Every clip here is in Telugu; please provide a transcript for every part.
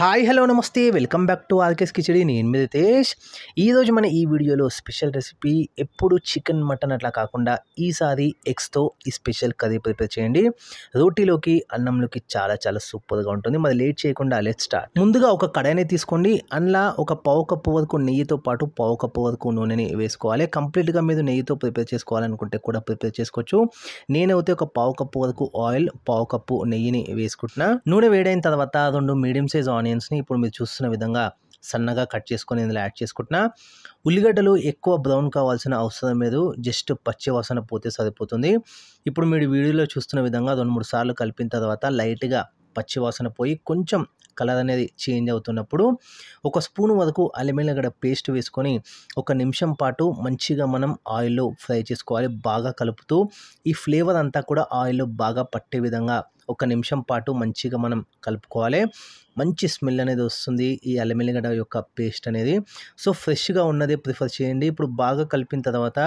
హాయ్ హలో నమస్తే welcome back to RK's Khichdi నేను మీ తేజ్ ఈరోజు మన ఈ వీడియోలో స్పెషల్ రెసిపీ ఎప్పుడు చికెన్ మటన్ అట్లా కాకుండా ఈసారి ఎగ్స్తో ఈ స్పెషల్ కర్రీ ప్రిపేర్ చేయండి రోటీలోకి అన్నంలోకి చాలా చాలా సూపర్గా ఉంటుంది మరి లేట్ చేయకుండా లెట్ స్టార్ట్ ముందుగా ఒక కడాయిని తీసుకోండి అందులో ఒక పావు కప్పు వరకు నెయ్యితో పాటు పావు కప్పు వరకు నూనెని వేసుకోవాలి కంప్లీట్గా మీరు నెయ్యితో ప్రిపేర్ చేసుకోవాలనుకుంటే కూడా ప్రిపేర్ చేసుకోవచ్చు నేనైతే ఒక పావు కప్పు వరకు ఆయిల్ పావు కప్పు నెయ్యిని వేసుకుంటున్నా నూనె వేడైన తర్వాత రెండు మీడియం సైజ్ ఆనియన్ ఆనియన్స్ని ఇప్పుడు మీరు చూస్తున్న విధంగా సన్నగా కట్ చేసుకొని ఇందులో యాడ్ చేసుకుంటున్నా ఉల్లిగడ్డలు ఎక్కువ బ్రౌన్ కావాల్సిన అవసరం లేదు జస్ట్ పచ్చి వాసన పోతే సరిపోతుంది ఇప్పుడు మీరు వీడియోలో చూస్తున్న విధంగా రెండు మూడు సార్లు కలిపిన తర్వాత లైట్గా పచ్చి వాసన పోయి కొంచెం కలర్ అనేది చేంజ్ అవుతున్నప్పుడు ఒక స్పూన్ వరకు అల్లిమెల్లగడ పేస్ట్ వేసుకొని ఒక నిమిషం పాటు మంచిగా మనం ఆయిల్లో ఫ్రై చేసుకోవాలి బాగా కలుపుతూ ఈ ఫ్లేవర్ అంతా కూడా ఆయిల్లో బాగా పట్టే విధంగా ఒక నిమిషం పాటు మంచిగా మనం కలుపుకోవాలి మంచి స్మెల్ అనేది వస్తుంది ఈ అల్లమెల్లిగడ యొక్క పేస్ట్ అనేది సో ఫ్రెష్గా ఉన్నది ప్రిఫర్ చేయండి ఇప్పుడు బాగా కలిపిన తర్వాత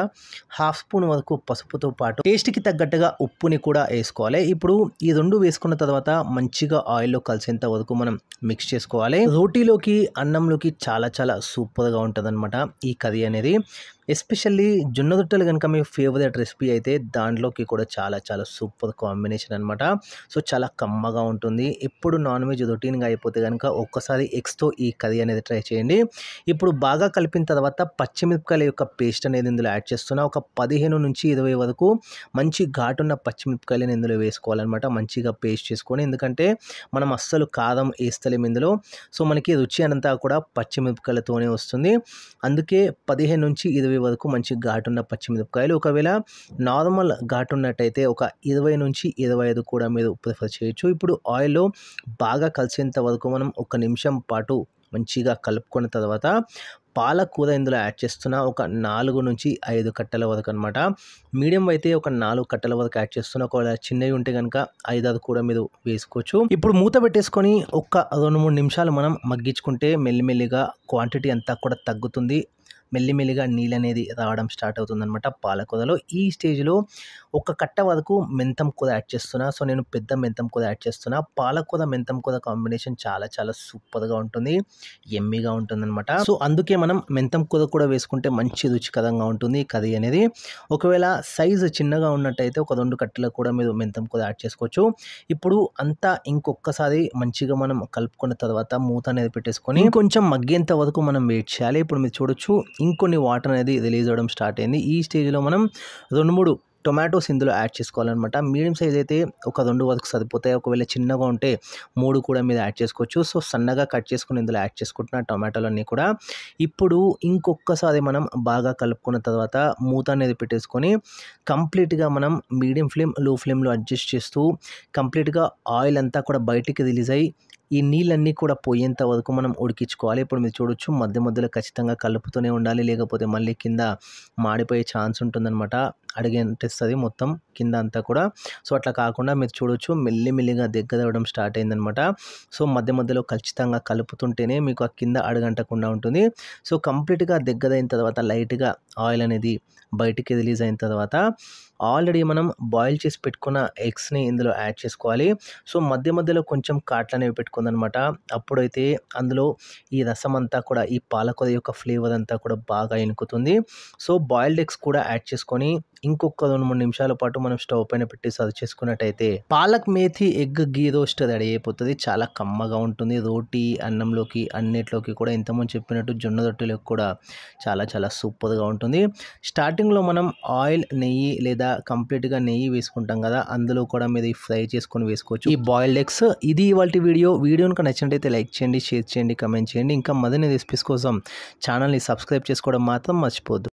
హాఫ్ స్పూన్ వరకు పసుపుతో పాటు టేస్ట్కి తగ్గట్టుగా ఉప్పుని కూడా వేసుకోవాలి ఇప్పుడు ఈ రెండు వేసుకున్న తర్వాత మంచిగా ఆయిల్లో కలిసేంత వరకు మనం మిక్స్ చేసుకోవాలి రోటీలోకి అన్నంలోకి చాలా చాలా సూపర్గా ఉంటుంది ఈ కర్రీ అనేది ఎస్పెషల్లీ జొన్న రొట్టెలు కనుక మీ ఫేవరెట్ రెసిపీ అయితే దాంట్లోకి కూడా చాలా చాలా సూపర్ కాంబినేషన్ అనమాట సో చాలా కమ్మగా ఉంటుంది ఎప్పుడు నాన్ వెజ్ రొటీన్గా అయిపోతే కనుక ఒక్కసారి ఎగ్స్తో ఈ కర్రీ అనేది ట్రై చేయండి ఇప్పుడు బాగా కలిపిన తర్వాత పచ్చిమిరపకాయల యొక్క పేస్ట్ అనేది ఇందులో యాడ్ చేస్తున్నా ఒక పదిహేను నుంచి ఇరవై వరకు మంచి ఘాటున్న పచ్చిమిరపకాయలను ఇందులో వేసుకోవాలన్నమాట మంచిగా పేస్ట్ చేసుకొని ఎందుకంటే మనం అస్సలు కారం వేస్తలేము ఇందులో సో మనకి రుచి అనంతా కూడా పచ్చిమిరపకాయలతోనే వస్తుంది అందుకే పదిహేను నుంచి ఇరవై ఇరవై వరకు మంచి ఘాటున్న పచ్చిమిరపకాయలు ఒకవేళ నార్మల్ ఘాటు ఉన్నట్టయితే ఒక ఇరవై నుంచి ఇరవై ఐదు కూడా మీరు ప్రిఫర్ చేయొచ్చు ఇప్పుడు ఆయిల్లో బాగా కలిసేంత వరకు మనం ఒక నిమిషం పాటు మంచిగా కలుపుకున్న తర్వాత పాలకూర ఇందులో యాడ్ చేస్తున్న ఒక నాలుగు నుంచి ఐదు కట్టల వరకు అనమాట మీడియం అయితే ఒక నాలుగు కట్టల వరకు యాడ్ చేస్తున్న ఒకవేళ చిన్నవి ఉంటే కనుక ఐదు అది కూడా మీరు వేసుకోవచ్చు ఇప్పుడు మూత పెట్టేసుకొని ఒక్క రెండు మూడు నిమిషాలు మనం మగ్గించుకుంటే మెల్లిమెల్లిగా క్వాంటిటీ అంతా కూడా తగ్గుతుంది మెల్లిమెల్లిగా నీళ్ళు అనేది రావడం స్టార్ట్ అనమాట పాలకూరలో ఈ స్టేజ్లో ఒక కట్ట వరకు మెంతం కూర యాడ్ చేస్తున్నా సో నేను పెద్ద మెంతం కూర యాడ్ చేస్తున్నా పాలకూర మెంతం కూర కాంబినేషన్ చాలా చాలా సూపర్గా ఉంటుంది ఎమ్మిగా ఉంటుందన్నమాట సో అందుకే మనం మెంతం కూర కూడా వేసుకుంటే మంచి రుచికరంగా ఉంటుంది కర్రీ అనేది ఒకవేళ సైజు చిన్నగా ఉన్నట్టయితే ఒక రెండు కట్టలకు కూడా మీరు మెంతం కూర యాడ్ చేసుకోవచ్చు ఇప్పుడు అంతా ఇంకొకసారి మంచిగా మనం కలుపుకున్న తర్వాత మూత అనేది పెట్టేసుకొని కొంచెం మగ్గేంత వరకు మనం వెయిట్ చేయాలి ఇప్పుడు మీరు చూడొచ్చు ఇంకొన్ని వాటర్ అనేది రిలీజ్ అవ్వడం స్టార్ట్ అయింది ఈ స్టేజ్లో మనం రెండు మూడు టొమాటోస్ ఇందులో యాడ్ చేసుకోవాలన్నమాట మీడియం సైజ్ అయితే ఒక రెండు వరకు సరిపోతాయి ఒకవేళ చిన్నగా ఉంటే మూడు కూడా మీరు యాడ్ చేసుకోవచ్చు సో సన్నగా కట్ చేసుకుని ఇందులో యాడ్ చేసుకుంటున్న టొమాటోలన్నీ కూడా ఇప్పుడు ఇంకొకసారి మనం బాగా కలుపుకున్న తర్వాత మూత అనేది పెట్టేసుకొని కంప్లీట్గా మనం మీడియం ఫ్లేమ్ లో ఫ్లేమ్లో అడ్జస్ట్ చేస్తూ కంప్లీట్గా ఆయిల్ అంతా కూడా బయటికి రిలీజ్ అయ్యి ఈ నీళ్ళన్నీ కూడా పోయేంత వరకు మనం ఉడికించుకోవాలి ఇప్పుడు మీరు చూడొచ్చు మధ్య మధ్యలో ఖచ్చితంగా కలుపుతూనే ఉండాలి లేకపోతే మళ్ళీ కింద మాడిపోయే ఛాన్స్ ఉంటుందన్నమాట అడిగేస్తుంది మొత్తం కింద అంతా కూడా సో అట్లా కాకుండా మీరు చూడొచ్చు మెల్లిమెల్లిగా దగ్గరవడం స్టార్ట్ అయిందనమాట సో మధ్య మధ్యలో ఖచ్చితంగా కలుపుతుంటేనే మీకు ఆ కింద అడగంటకుండా ఉంటుంది సో కంప్లీట్గా దగ్గరైన తర్వాత లైట్గా ఆయిల్ అనేది బయటికి రిలీజ్ అయిన తర్వాత ఆల్రెడీ మనం బాయిల్ చేసి పెట్టుకున్న ఎగ్స్ని ఇందులో యాడ్ చేసుకోవాలి సో మధ్య మధ్యలో కొంచెం కాట్లు అనేవి పెట్టుకుందనమాట అప్పుడైతే అందులో ఈ రసం అంతా కూడా ఈ పాలకొద యొక్క ఫ్లేవర్ అంతా కూడా బాగా ఎనుకుతుంది సో బాయిల్డ్ ఎగ్స్ కూడా యాడ్ చేసుకొని ఇంకొక రెండు మూడు నిమిషాల పాటు మనం స్టవ్ పైన పెట్టి సర్వ్ చేసుకున్నట్టయితే palak methi egg ghee roast ready అయిపోతుంది చాలా కమ్మగా ఉంటుంది రోటీ అన్నంలోకి అన్నిట్లోకి కూడా ఇంతమంది చెప్పినట్టు జొన్న రొట్టెలకు కూడా చాలా చాలా సూపర్గా ఉంటుంది స్టార్టింగ్లో మనం ఆయిల్ నెయ్యి లేదా కంప్లీట్గా నెయ్యి వేసుకుంటాం కదా అందులో కూడా మీరు ఫ్రై చేసుకొని వేసుకోవచ్చు ఈ బాయిల్డ్ ఎగ్స్ ఇది ఇవాళ వీడియో వీడియో కనుక నచ్చినట్టయితే లైక్ చేయండి షేర్ చేయండి కమెంట్ చేయండి ఇంకా మరిన్ని రెసిపీస్ కోసం ఛానల్ని సబ్స్క్రైబ్ చేసుకోవడం మాత్రం మర్చిపోద్దు